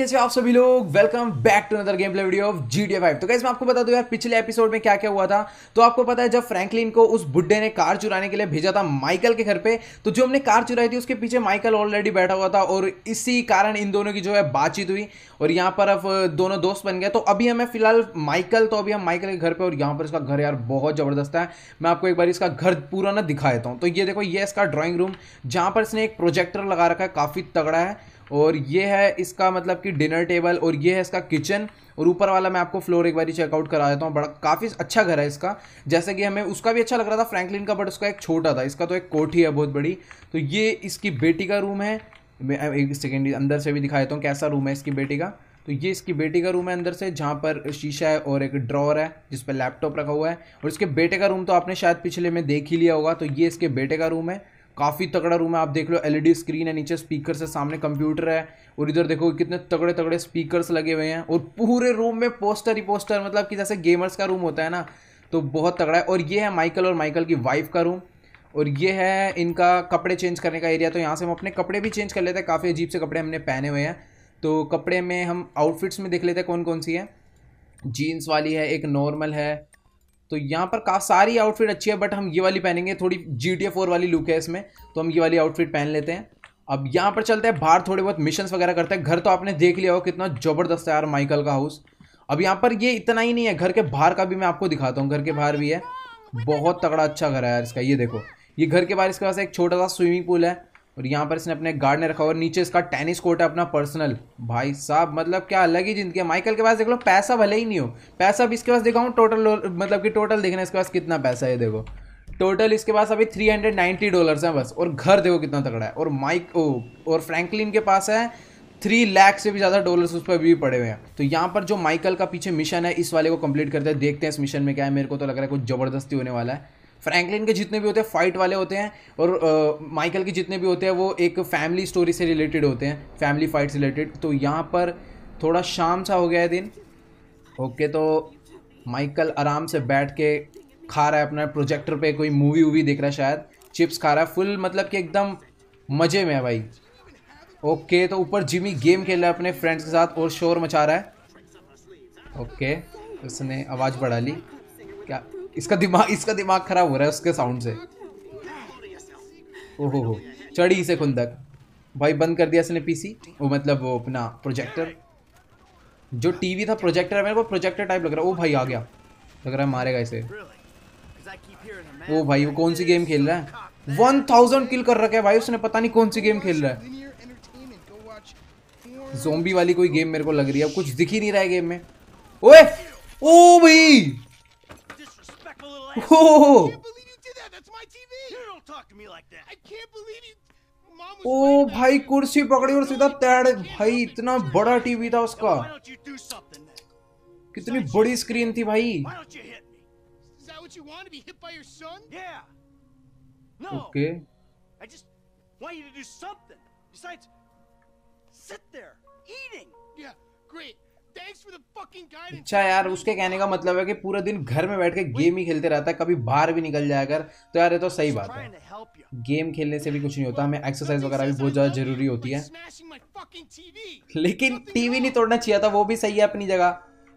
कैसे आप सभी लोग welcome back to another game play video of G D five तो कैसे मैं आपको बता दूं यार पिछले एपिसोड में क्या क्या हुआ था तो आपको पता है जब फ्रैंकलिन को उस बुड्ढे ने कार चुराने के लिए भेजा था माइकल के घर पे तो जो हमने कार चुराई थी उसके पीछे माइकल ऑलरेडी बैठा हुआ था और इसी कारण इन दोनों की जो है बातचीत हुई और यहाँ पर अब दोनों दोस्त बन गए तो अभी हमें फिलहाल माइकल तो अभी हम माइकल के घर पर और यहाँ पर इसका घर यार बहुत ज़बरदस्त है मैं आपको एक बार इसका घर पूरा ना दिखा देता हूँ तो ये देखो ये इसका ड्रॉइंग रूम जहाँ पर इसने एक प्रोजेक्टर लगा रखा है काफ़ी तगड़ा है और ये है इसका मतलब कि डिनर टेबल और ये है इसका किचन और ऊपर वाला मैं आपको फ्लोर एक बार चेकआउट करा देता हूँ बड़ा काफ़ी अच्छा घर है इसका जैसे कि हमें उसका भी अच्छा लग रहा था फ्रैंकलिन का बट उसका एक छोटा था इसका तो एक कोठी है बहुत बड़ी तो ये इसकी बेटी का रूम है मैं एक सेकेंड अंदर से भी दिखा देता हूँ कैसा रूम है इसकी बेटी का तो ये इसकी बेटी का रूम है अंदर से जहाँ पर शीशा है और एक ड्रॉर है जिस पर लैपटॉप रखा हुआ है और इसके बेटे का रूम तो आपने शायद पिछले में देख ही लिया होगा तो ये इसके बेटे का रूम है काफ़ी तगड़ा रूम है आप देख लो एलईडी स्क्रीन है नीचे स्पीकर है सामने कंप्यूटर है और इधर देखो कितने तगड़े तगड़े स्पीकर्स लगे हुए हैं और पूरे रूम में पोस्टर ही पोस्टर मतलब कि जैसे गेमर्स का रूम होता है ना तो बहुत तगड़ा है और ये है माइकल और माइकल की वाइफ का रूम और ये है इनका कपड़े चेंज करने का एरिया तो यहाँ से हम अपने कपड़े भी चेंज कर लेते हैं काफ़ी अजीब से कपड़े हमने पहने हुए हैं तो कपड़े में हम आउटफिट्स में देख लेते हैं कौन कौन सी है जीन्स वाली है एक नॉर्मल है तो यहाँ पर का सारी आउटफिट अच्छी है बट हम ये वाली पहनेंगे थोड़ी जी टी फोर वाली लुक है इसमें तो हम ये वाली आउटफिट पहन लेते हैं अब यहाँ पर चलते हैं बाहर थोड़े बहुत मिशन वगैरह करते हैं घर तो आपने देख लिया हो कितना ज़बरदस्त है यार माइकल का हाउस अब यहाँ पर ये इतना ही नहीं है घर के बाहर का भी मैं आपको दिखाता हूँ घर के बाहर भी है बहुत तगड़ा अच्छा घर है यार इसका ये देखो ये घर के बाहर इसके पास एक छोटा सा स्विमिंग पूल है और यहाँ पर इसने अपने गार्ड ने रखा और नीचे इसका टेनिस कोर्ट है अपना पर्सनल भाई साहब मतलब क्या अलग ही जिंदगी है माइकल के पास देख लो पैसा भले ही नहीं हो पैसा अब इसके पास हूँ टोटल मतलब कि टोटल देखना इसके पास कितना पैसा है देखो टोटल इसके पास अभी थ्री हंड्रेड नाइन्टी डॉलर्स हैं बस और घर देखो कितना तगड़ा है और माइक ओ और फ्रैंकलिन के पास है थ्री लाख से भी ज़्यादा डॉलर्स उस पर भी पड़े हुए हैं तो यहाँ पर जो माइकल का पीछे मिशन है इस वाले को कंप्लीट करते हैं देखते हैं इस मिशन में क्या है मेरे को तो लग रहा है कुछ ज़बरदस्ती होने वाला है फ्रैंकलिन के जितने भी होते हैं फाइट वाले होते हैं और माइकल uh, के जितने भी होते हैं वो एक फैमिली स्टोरी से रिलेटेड होते हैं फैमिली फाइट से रिलेटेड तो यहाँ पर थोड़ा शाम सा हो गया है दिन ओके तो माइकल आराम से बैठ के खा रहा है अपना प्रोजेक्टर पे कोई मूवी वूवी देख रहा है शायद चिप्स खा रहा है फुल मतलब कि एकदम मज़े में है भाई ओके तो ऊपर जिमी गेम खेल रहा है अपने फ्रेंड्स के साथ और शोर मचा रहा है ओके उसने आवाज़ बढ़ा ली क्या इसका दिमाग इसका दिमाग खराब हो रहा है उसके साउंड से ओहो हो चढ़ी इसे खुंदक भाई बंद कर दिया इसने पीसी वो मतलब वो अपना प्रोजेक्टर जो टीवी था प्रोजेक्टर मेरे को प्रोजेक्टर टाइप लग रहा है ओ भाई आ गया लग रहा है मारेगा इसे ओ भाई वो कौन सी गेम खेल रहा है वन थाउजेंड किल कर रखा है भाई उसने पता नहीं कौन सी गेम खेल रहा है जोम्बी वाली कोई गेम मेरे को लग रही है कुछ दिख ही नहीं रहा है गेम में ओए ओ भाई last Whoa. I can't believe you did that. That's my TV. You don't talk to me like that. I can't believe you. ओ भाई कुर्सी पकड़ी और सीधा तैर भाई इतना बड़ा टीवी था उसका कितनी बड़ी स्क्रीन थी भाई okay okay. I just want you to do something. Besides, अच्छा यार उसके कहने का मतलब है कि पूरा दिन घर में बैठ के गेम ही खेलते रहता है कभी बाहर भी निकल जाए अगर तो यार ये तो सही बात है गेम खेलने से भी कुछ नहीं होता हमें एक्सरसाइज वगैरह भी बहुत ज़्यादा जरूरी होती है लेकिन टीवी नहीं तोड़ना चाहिए था वो भी सही है अपनी जगह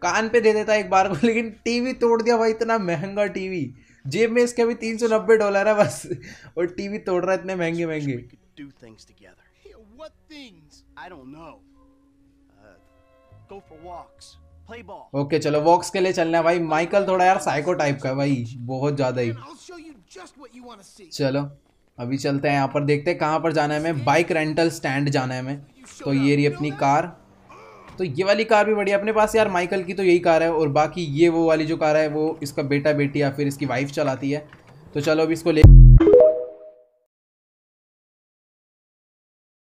कान पे दे देता एक बार को लेकिन टीवी तोड़ दिया भाई इतना महंगा टीवी जेब में इसके भी तीन सौ नब्बे डॉलर है बस और टीवी तोड़ रहा है इतने महंगे महंगे ओके चलो वॉक्स के लिए चलना है भाई माइकल थोड़ा यार साइको टाइप का है भाई बहुत ज्यादा ही चलो अभी चलते हैं यहाँ पर देखते हैं कहाँ पर जाना है हमें बाइक रेंटल स्टैंड जाना है हमें तो ये रही अपनी कार तो ये वाली कार भी बढ़िया अपने पास यार माइकल की तो यही कार है और बाकी ये वो वाली जो कार है वो इसका बेटा बेटी या फिर इसकी वाइफ चलाती है तो चलो अभी इसको ले